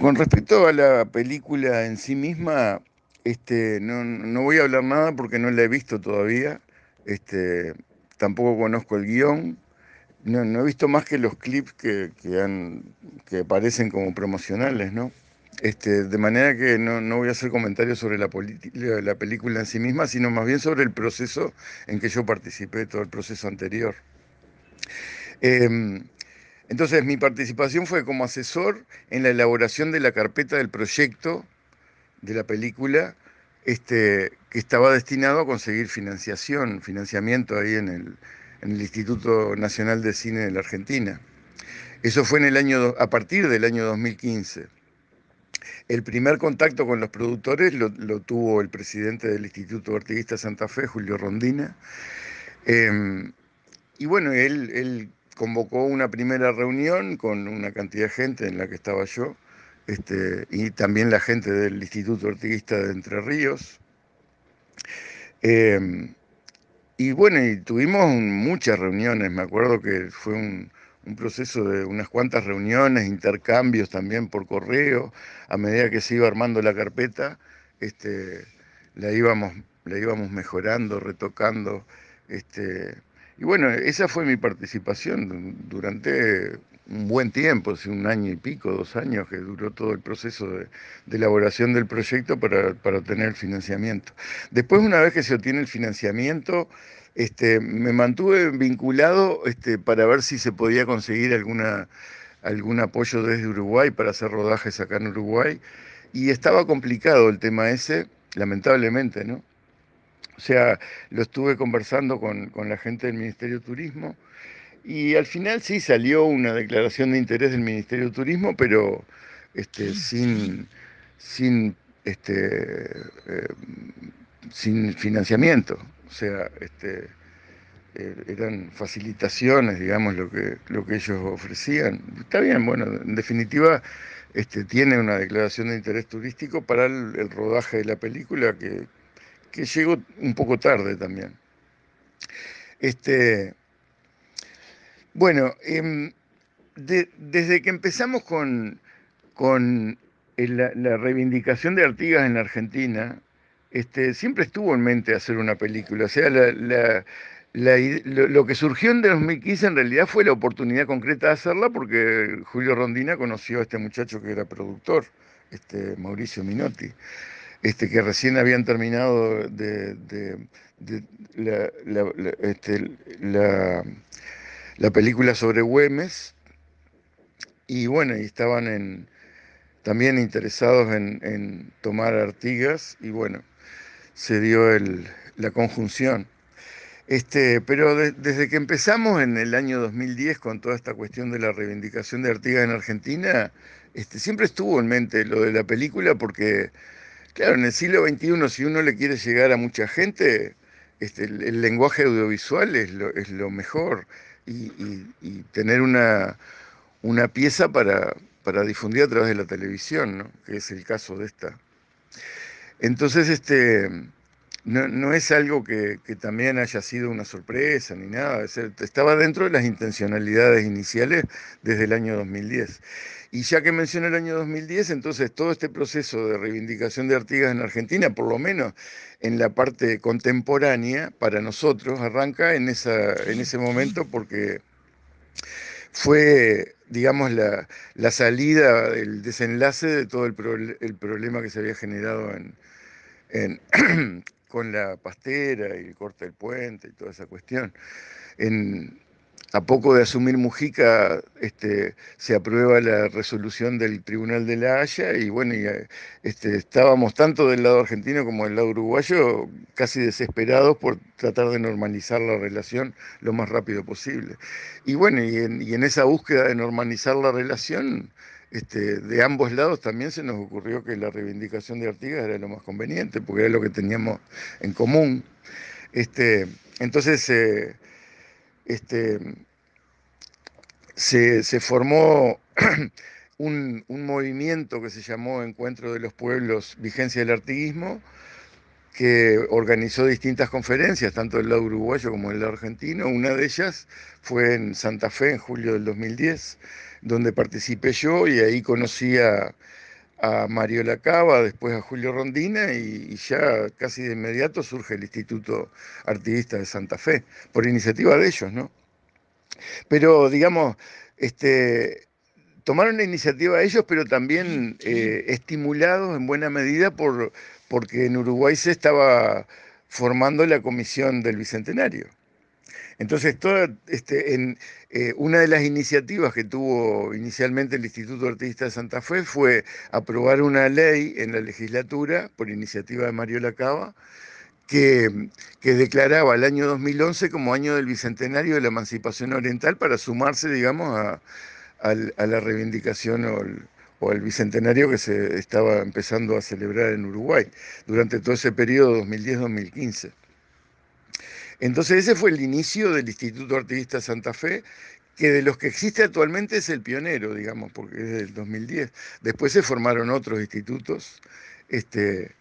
Con respecto a la película en sí misma, este, no, voy a hablar nada porque no la he visto todavía. Este, tampoco conozco el guión. No, he visto más que los clips que, que, aparecen como promocionales, ¿no? Este, de manera que no, voy a hacer comentarios sobre la, la película en sí misma, sino más bien sobre el proceso en que yo participé, todo el proceso anterior. Em, entonces, mi participación fue como asesor en la elaboración de la carpeta del proyecto de la película, este, que estaba destinado a conseguir financiación, financiamiento ahí en el, Instituto Nacional de Cine de la Argentina. Eso fue en el año, a partir del año 2015. El primer contacto con los productores lo, tuvo el presidente del Instituto Artiguista Santa Fe, Julio Rondina. Em, y bueno, él convocó una primera reunión con una cantidad de gente en la que estaba yo, este, y también la gente del Instituto Ortiguista de Entre Ríos. Em, y bueno, y tuvimos muchas reuniones, me acuerdo que fue un, proceso de unas cuantas reuniones, intercambios también por correo, a medida que se iba armando la carpeta, este, la, íbamos, la íbamos mejorando, retocando. Este, y bueno, esa fue mi participación durante un buen tiempo, un año y pico, dos años, que duró todo el proceso de, elaboración del proyecto para, obtener el financiamiento. Después, una vez que se obtiene el financiamiento, este, me mantuve vinculado este, para ver si se podía conseguir alguna, algún apoyo desde Uruguay para hacer rodajes acá en Uruguay. Y estaba complicado el tema ese, lamentablemente, ¿no? O sea, lo estuve conversando con, la gente del Ministerio de Turismo y al final sí salió una declaración de interés del Ministerio de Turismo, pero este, sin, sin, este, eh, sin financiamiento. O sea, este, eh, eran facilitaciones, digamos, lo que, lo que ellos ofrecían. Está bien, bueno, en definitiva, este, tiene una declaración de interés turístico para el rodaje de la película que, que llegó un poco tarde también. Este, bueno, em, desde que empezamos con, eh, la, reivindicación de Artigas en la Argentina, este, siempre estuvo en mente hacer una película. O sea, lo, que surgió en 2015 en realidad fue la oportunidad concreta de hacerla porque Julio Rondina conoció a este muchacho que era productor, este, Mauricio Minotti. Este, que recién habían terminado de, este, la, película sobre Güemes y bueno, y estaban en, también interesados en, tomar Artigas y bueno, se dio la conjunción. Este, pero desde que empezamos en el año 2010 con toda esta cuestión de la reivindicación de Artigas en Argentina, este, siempre estuvo en mente lo de la película porque Claro, en el siglo XXI, si uno le quiere llegar a mucha gente, este, el, lenguaje audiovisual es lo, mejor y, tener una, pieza para, para, difundir a través de la televisión, ¿no? que es el caso de esta. Entonces, este, no, es algo que, también haya sido una sorpresa ni nada. estaba dentro de las intencionalidades iniciales desde el año 2010. Y ya que mencioné el año 2010, entonces todo este proceso de reivindicación de Artigas en Argentina, por lo menos en la parte contemporánea, para nosotros arranca en, esa, en ese momento porque fue digamos, la, salida, el desenlace de todo el, problema que se había generado en, en, con la pastera y el corte del puente y toda esa cuestión. a poco de asumir Mujica, este, se aprueba la resolución del Tribunal de la Haya y bueno, eh, este, estábamos tanto del lado argentino como del lado uruguayo casi desesperados por tratar de normalizar la relación lo más rápido posible. Y bueno, y en, y en esa búsqueda de normalizar la relación, este, de ambos lados también se nos ocurrió que la reivindicación de Artigas era lo más conveniente, porque era lo que teníamos en común. Este, entonces, eh, este, se, formó un, un, movimiento que se llamó Encuentro de los Pueblos, Vigencia del Artiguismo, que organizó distintas conferencias, tanto del lado uruguayo como del lado argentino. Una de ellas fue en Santa Fe en julio del 2010 donde participé yo y ahí conocí a, Mario Lacaba, después a Julio Rondina y, ya casi de inmediato surge el Instituto Artivista de Santa Fe, por iniciativa de ellos, ¿no? Pero digamos, este, tomaron la iniciativa ellos, pero también eh, estimulados en buena medida porque en Uruguay se estaba formando la comisión del Bicentenario. Entonces, este, eh, una de las iniciativas que tuvo inicialmente el Instituto Artista de Santa Fe fue aprobar una ley en la legislatura por iniciativa de Mario Lacaba. Que, declaraba el año 2011 como año del bicentenario de la emancipación oriental para sumarse, digamos, a, la reivindicación o al bicentenario que se estaba empezando a celebrar en Uruguay durante todo ese periodo 2010-2015. Entonces ese fue el inicio del Instituto Artista Santa Fe, que de los que existe actualmente es el pionero, digamos, porque es del 2010. Después se formaron otros institutos. Este,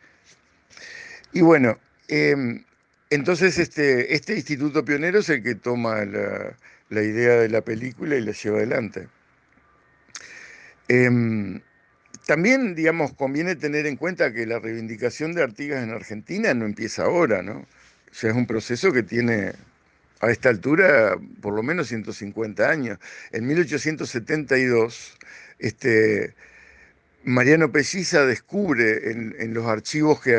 y bueno, em, entonces este, este, instituto pionero es el que toma la, idea de la película y la lleva adelante. Em, también, digamos, conviene tener en cuenta que la reivindicación de Artigas en Argentina no empieza ahora, ¿no? sea, es un proceso que tiene a esta altura por lo menos 150 años. En 1872, este, Mariano Pelliza descubre en, los archivos que,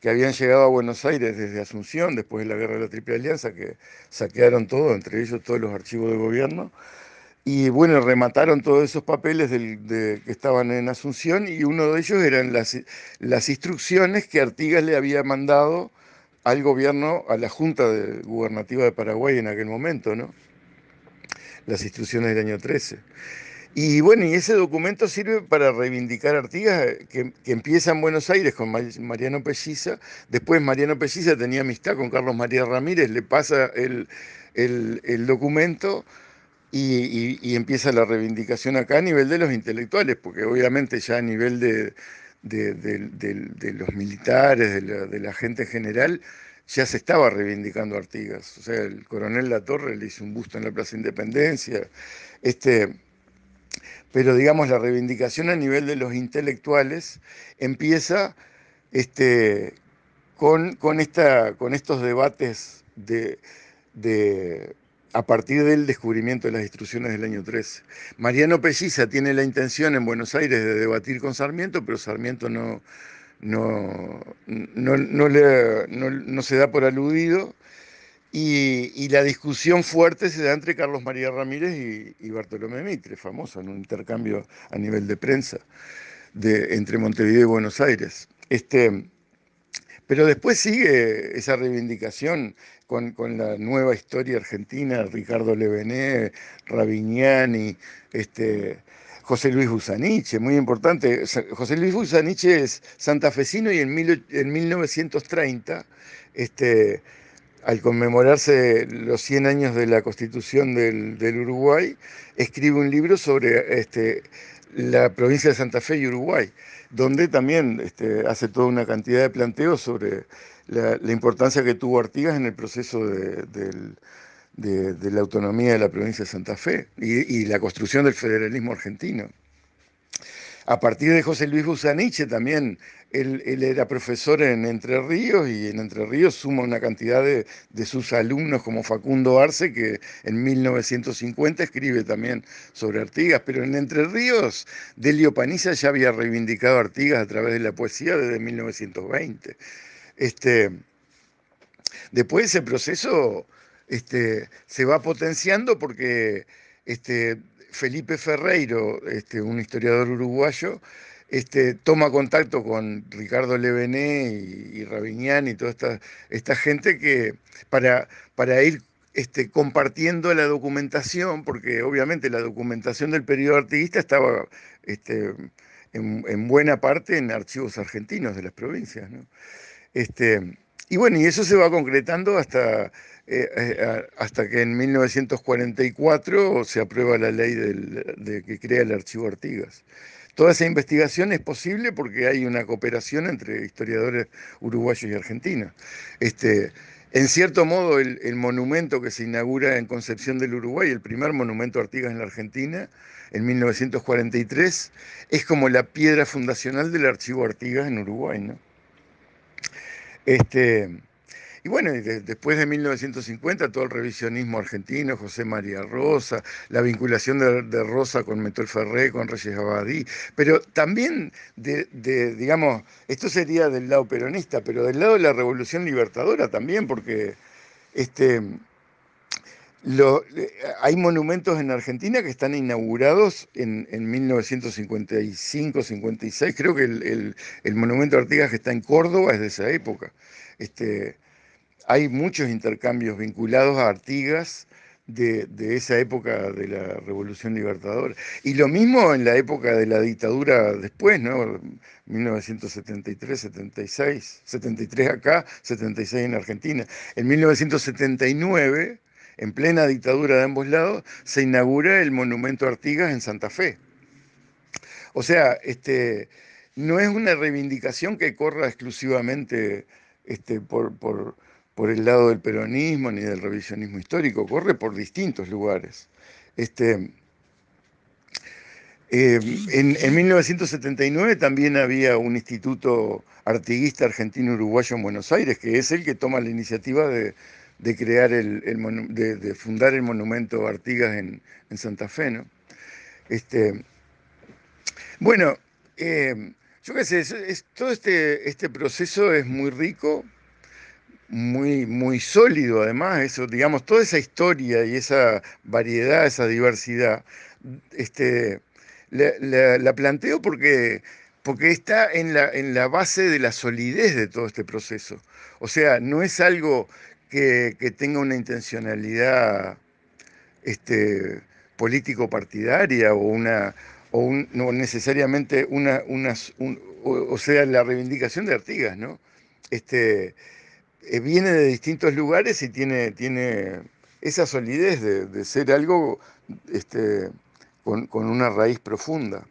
que habían llegado a Buenos Aires desde Asunción, después de la Guerra de la Triple Alianza, que saquearon todo, entre ellos todos los archivos de gobierno, y bueno, remataron todos esos papeles que estaban en Asunción y uno de ellos eran las instrucciones que Artigas le había mandado al gobierno, a la Junta Gubernativa de Paraguay en aquel momento, ¿no? Las instrucciones del año 13. Y bueno, y ese documento sirve para reivindicar Artigas, eh, que, empieza en Buenos Aires con Mariano Pelliza. Después Mariano Pelliza tenía amistad con Carlos María Ramírez, le pasa el, documento y, empieza la reivindicación acá a nivel de los intelectuales, porque obviamente ya a nivel de, de, los militares, de la, gente general, ya se estaba reivindicando Artigas. O sea, el coronel Latorre le hizo un busto en la Plaza Independencia. Este, pero digamos, la reivindicación a nivel de los intelectuales empieza este, con, con, esta, con estos debates de a partir del descubrimiento de las instrucciones del año 13. Mariano Pelliza tiene la intención en Buenos Aires de debatir con Sarmiento, pero Sarmiento no, no, no, no se da por aludido. Y, la discusión fuerte se da entre Carlos María Ramírez y, Bartolomé Mitre, famoso, en un intercambio a nivel de prensa de, entre Montevideo y Buenos Aires. Este, pero después sigue esa reivindicación con, la nueva historia argentina, Ricardo Levené, Ravignani, este, José Luis Busaniche, muy importante. José Luis Busaniche es santafesino y en, en 1930, este, al conmemorarse los 100 años de la constitución del, del Uruguay, escribe un libro sobre este, la provincia de Santa Fe y Uruguay, donde también este, hace toda una cantidad de planteos sobre la, importancia que tuvo Artigas en el proceso de, la autonomía de la provincia de Santa Fe y la construcción del federalismo argentino a partir de José Luis Busaniche también. Él, era profesor en Entre Ríos y en Entre Ríos suma una cantidad de, sus alumnos como Facundo Arce, que en 1950 escribe también sobre Artigas. Pero en Entre Ríos, Delio Paniza ya había reivindicado Artigas a través de la poesía desde 1920. Este, después ese proceso este, se va potenciando porque... Este, Felipe Ferreiro, este, un historiador uruguayo, este, toma contacto con Ricardo Levené y, Raviñán y toda esta, gente que para, para ir este, compartiendo la documentación, porque obviamente la documentación del periodo artista estaba este, en, buena parte en archivos argentinos de las provincias. Este, y bueno, y eso se va concretando hasta, eh, eh, hasta que en 1944 se aprueba la ley de, que crea el archivo Artigas. Toda esa investigación es posible porque hay una cooperación entre historiadores uruguayos y argentinos. Este, en cierto modo, el, monumento que se inaugura en Concepción del Uruguay, el primer monumento Artigas en la Argentina, en 1943, es como la piedra fundacional del archivo Artigas en Uruguay, ¿no? Este, y bueno, después de 1950, todo el revisionismo argentino, José María Rosa, la vinculación de, Rosa con Metol Ferré, con Reyes Abadí, pero también de, digamos, esto sería del lado peronista, pero del lado de la Revolución Libertadora también, porque este, eh, hay monumentos en Argentina que están inaugurados en, 1955-56. Creo que el, monumento a Artigas que está en Córdoba es de esa época. Este, hay muchos intercambios vinculados a Artigas de, esa época de la Revolución Libertadora. Y lo mismo en la época de la dictadura después, 1973, 76, 73 acá, 76 en Argentina. En 1979 en plena dictadura de ambos lados, se inaugura el monumento Artigas en Santa Fe. O sea, este, no es una reivindicación que corra exclusivamente este, por, por, el lado del peronismo ni del revisionismo histórico, corre por distintos lugares. Este, eh, en, en, 1979 también había un instituto artiguista argentino-uruguayo en Buenos Aires, que es el que toma la iniciativa de, de crear el, el de, fundar el monumento Artigas en, Santa Fe, ¿no? Este, bueno, eh, yo qué sé, todo este, este proceso es muy rico, muy, muy sólido además, eso, digamos, toda esa historia y esa variedad, esa diversidad, este, la, planteo porque porque está en la, en la base de la solidez de todo este proceso. O sea, no es algo que, tenga una intencionalidad este, político-partidaria o una o no necesariamente una, o, sea, la reivindicación de Artigas, este, eh, viene de distintos lugares y tiene, tiene esa solidez de, ser algo este, con una raíz profunda.